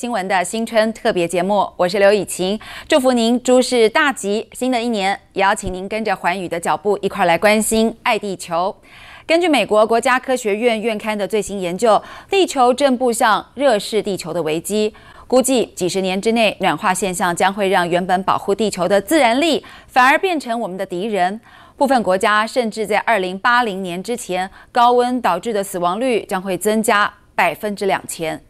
新闻的新春特别节目，我是刘雨晴，祝福您诸事大吉，新的一年也邀请您跟着环宇的脚步一块来关心爱地球。根据美国国家科学院院刊的最新研究，地球正步向热式地球的危机，估计几十年之内，暖化现象将会让原本保护地球的自然力反而变成我们的敌人。部分国家甚至在二零八零年之前，高温导致的死亡率将会增加百分之两千。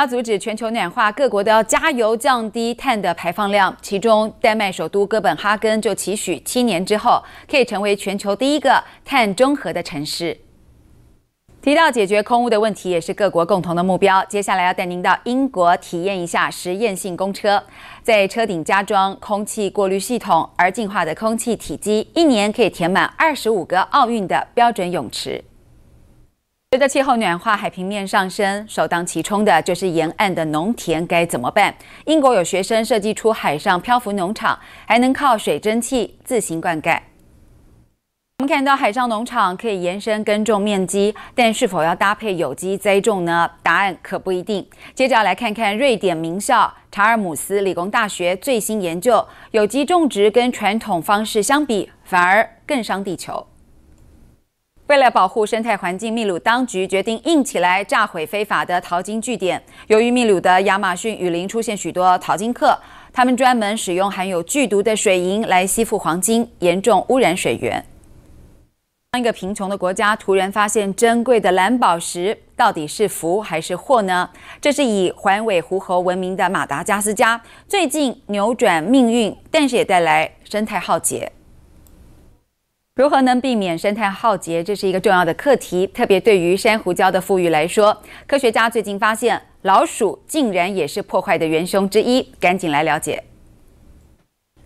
要阻止全球暖化，各国都要加油降低碳的排放量。其中，丹麦首都哥本哈根就期许七年之后可以成为全球第一个碳中和的城市。提到解决空污的问题，也是各国共同的目标。接下来要带您到英国体验一下实验性公车，在车顶加装空气过滤系统，而净化的空气体积一年可以填满二十五个奥运的标准泳池。随着气候暖化、海平面上升，首当其冲的就是沿岸的农田该怎么办？英国有学生设计出海上漂浮农场，还能靠水蒸气自行灌溉。我们看到海上农场可以延伸耕种面积，但是否要搭配有机栽种呢？答案可不一定。接着来看看瑞典名校查尔姆斯理工大学最新研究：有机种植跟传统方式相比，反而更伤地球。为了保护生态环境，秘鲁当局决定硬起来，炸毁非法的淘金据点。由于秘鲁的亚马逊雨林出现许多淘金客，他们专门使用含有剧毒的水银来吸附黄金，严重污染水源。当一个贫穷的国家突然发现珍贵的蓝宝石，到底是福还是祸呢？这是以环尾狐猴闻名的马达加斯加，最近扭转命运，但是也带来生态浩劫。如何能避免生态浩劫？这是一个重要的课题，特别对于珊瑚礁的富裕来说，科学家最近发现老鼠竟然也是破坏的元凶之一。赶紧来了解。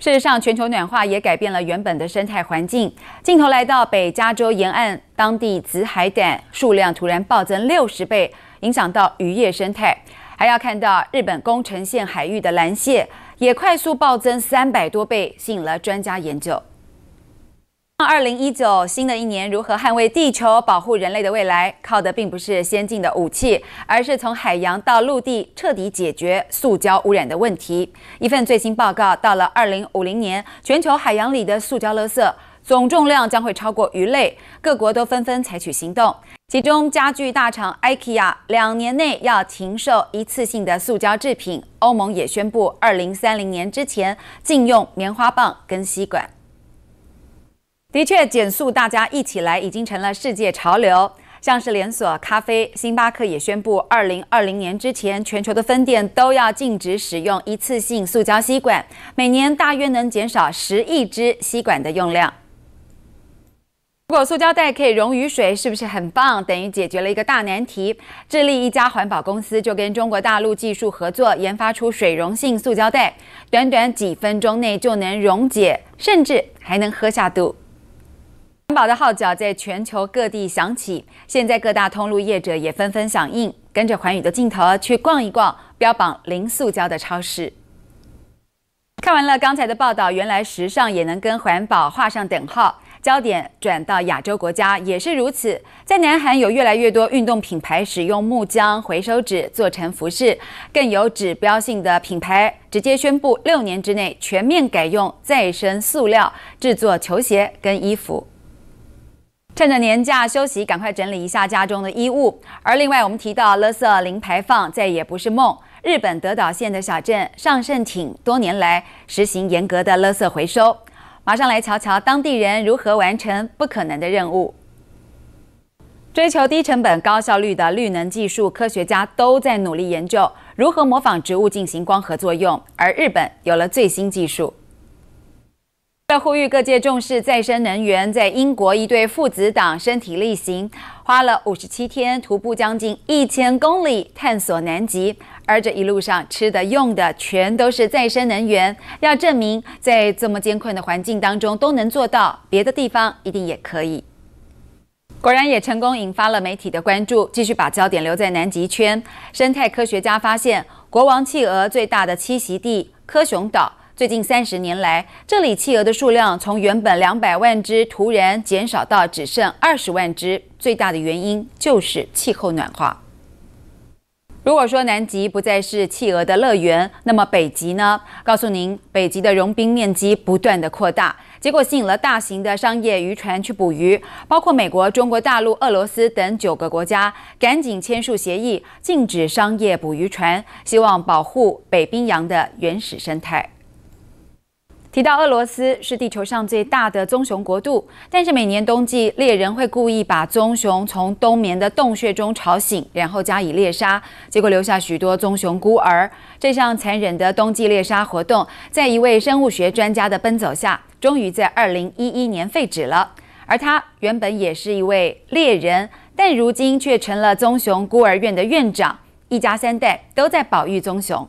事实上，全球暖化也改变了原本的生态环境。镜头来到北加州沿岸，当地紫海胆数量突然暴增六十倍，影响到渔业生态。还要看到日本宫城县海域的蓝蟹也快速暴增三百多倍，吸引了专家研究。二零一九，新的一年如何捍卫地球、保护人类的未来，靠的并不是先进的武器，而是从海洋到陆地彻底解决塑胶污染的问题。一份最新报告到了二零五零年，全球海洋里的塑胶垃圾总重量将会超过鱼类。各国都纷纷采取行动，其中家具大厂 IKEA 两年内要停售一次性的塑胶制品，欧盟也宣布二零三零年之前禁用棉花棒跟吸管。的确，减速大家一起来已经成了世界潮流。像是连锁咖啡星巴克也宣布，二零二零年之前，全球的分店都要禁止使用一次性塑胶吸管，每年大约能减少十亿支吸管的用量。如果塑胶袋可以溶于水，是不是很棒？等于解决了一个大难题。智利一家环保公司就跟中国大陆技术合作，研发出水溶性塑胶袋，短短几分钟内就能溶解，甚至还能喝下肚。保的号角在全球各地响起，现在各大通路业者也纷纷响应，跟着环宇的镜头去逛一逛标榜零塑胶的超市。看完了刚才的报道，原来时尚也能跟环保画上等号。焦点转到亚洲国家也是如此，在南韩有越来越多运动品牌使用木浆回收纸做成服饰，更有指标性的品牌直接宣布六年之内全面改用再生塑料制作球鞋跟衣服。趁着年假休息，赶快整理一下家中的衣物。而另外，我们提到垃圾零排放再也不是梦。日本德岛县的小镇上胜町多年来实行严格的垃圾回收，马上来瞧瞧当地人如何完成不可能的任务。追求低成本、高效率的绿能技术，科学家都在努力研究如何模仿植物进行光合作用。而日本有了最新技术。在呼吁各界重视再生能源。在英国，一对父子党身体力行，花了五十七天徒步将近一千公里探索南极，而这一路上吃的用的全都是再生能源。要证明在这么艰困的环境当中都能做到，别的地方一定也可以。果然也成功引发了媒体的关注，继续把焦点留在南极圈。生态科学家发现，国王企鹅最大的栖息地科雄岛。最近三十年来，这里企鹅的数量从原本两百万只突然减少到只剩二十万只，最大的原因就是气候暖化。如果说南极不再是企鹅的乐园，那么北极呢？告诉您，北极的融冰面积不断的扩大，结果吸引了大型的商业渔船去捕鱼，包括美国、中国大陆、俄罗斯等九个国家，赶紧签署协议，禁止商业捕鱼船，希望保护北冰洋的原始生态。提到俄罗斯是地球上最大的棕熊国度，但是每年冬季，猎人会故意把棕熊从冬眠的洞穴中吵醒，然后加以猎杀，结果留下许多棕熊孤儿。这项残忍的冬季猎杀活动，在一位生物学专家的奔走下，终于在2011年废止了。而他原本也是一位猎人，但如今却成了棕熊孤儿院的院长，一家三代都在保育棕熊。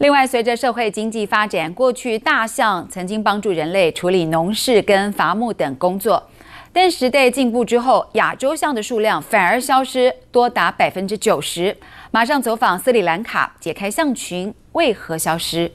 另外，随着社会经济发展，过去大象曾经帮助人类处理农事跟伐木等工作，但时代进步之后，亚洲象的数量反而消失，多达百分之九十。马上走访斯里兰卡，解开象群为何消失。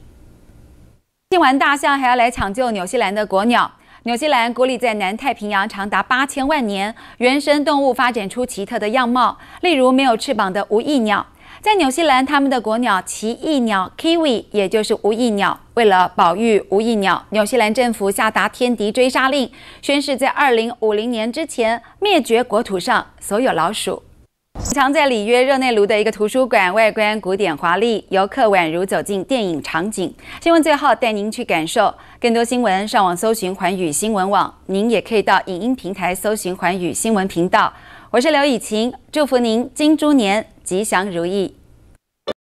救完大象，还要来抢救纽西兰的国鸟。纽西兰孤立在南太平洋，长达八千万年，原生动物发展出奇特的样貌，例如没有翅膀的无翼鸟。在纽西兰，他们的国鸟奇异鸟 kiwi，也就是无翼鸟。为了保育无翼鸟，纽西兰政府下达天敌追杀令，宣誓在二零五零年之前灭绝国土上所有老鼠。藏在里约热内卢的一个图书馆，外观古典华丽，游客宛如走进电影场景。新闻最后带您去感受更多新闻，上网搜寻环宇新闻网，您也可以到影音平台搜寻环宇新闻频道。我是刘以晴，祝福您金猪年吉祥如意。